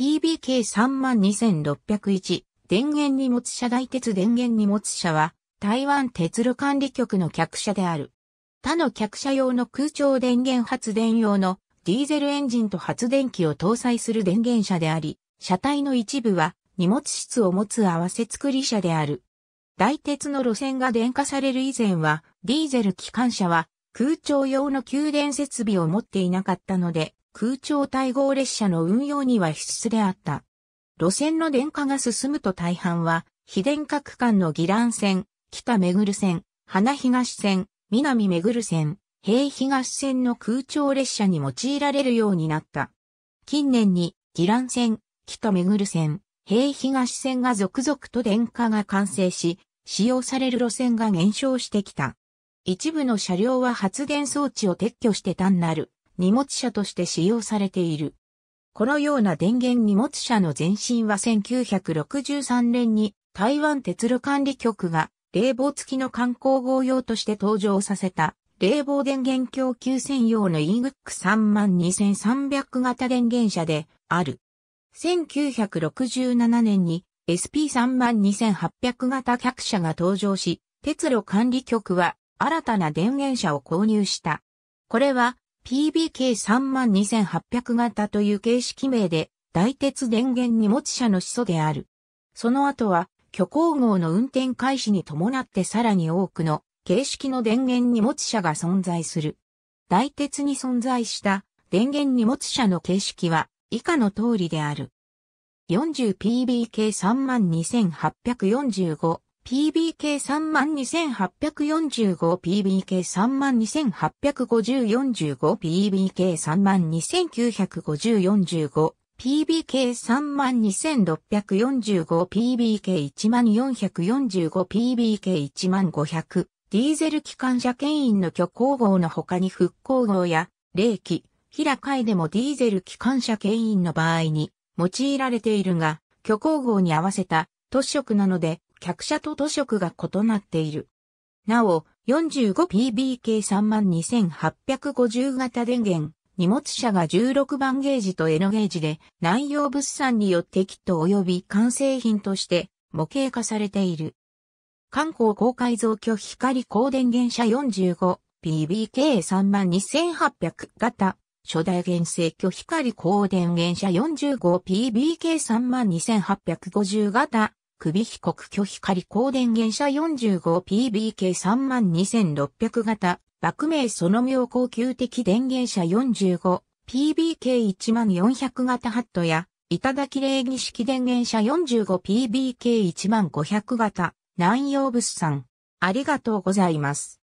TBK32601 電源荷物車大鉄電源荷物車は台湾鉄路管理局の客車である。他の客車用の空調電源発電用のディーゼルエンジンと発電機を搭載する電源車であり、車体の一部は荷物室を持つ合わせ作り車である。大鉄の路線が電化される以前は、ディーゼル機関車は空調用の給電設備を持っていなかったので、空調対合列車の運用には必須であった。路線の電化が進むと大半は、非電化区間のラン線、北ぐる線、花東線、南ぐる線、平東線の空調列車に用いられるようになった。近年に、ラン線、北ぐる線、平東線が続々と電化が完成し、使用される路線が減少してきた。一部の車両は発電装置を撤去して単なる荷物車として使用されている。このような電源荷物車の前身は1963年に台湾鉄路管理局が冷房付きの観光号用として登場させた冷房電源供給専用の EGUC32300 型電源車である。1967年に SP32800 型客車が登場し、鉄路管理局は新たな電源車を購入した。これは PBK32800 型という形式名で、大鉄電源荷物車の始祖である。その後は、虚構号の運転開始に伴ってさらに多くの形式の電源荷物車が存在する。大鉄に存在した電源荷物車の形式は以下の通りである。40PBK32845 PBK32845PBK3285045PBK3295045 p b k 3 6 4 5 p b k 1 4 4 5 p b k 1 5 0 0ディーゼル機関車牽引の虚構号の他に復興号や、冷気、平海でもディーゼル機関車牽引の場合に用いられているが、虚構号に合わせた、突色なので、客車と土色が異なっている。なお、45PBK32850 型電源、荷物車が16番ゲージと N ゲージで内容物産によってキット及び完成品として模型化されている。観光高解像巨光光電源車 45PBK32800 型、初代原生巨光光電源車 45PBK32850 型、首被告拒否仮光電源車 45PBK32600 型、爆名その名高級的電源車 45PBK1400 型ハットや、いただき礼儀式電源車 45PBK1500 型、南洋物産。ありがとうございます。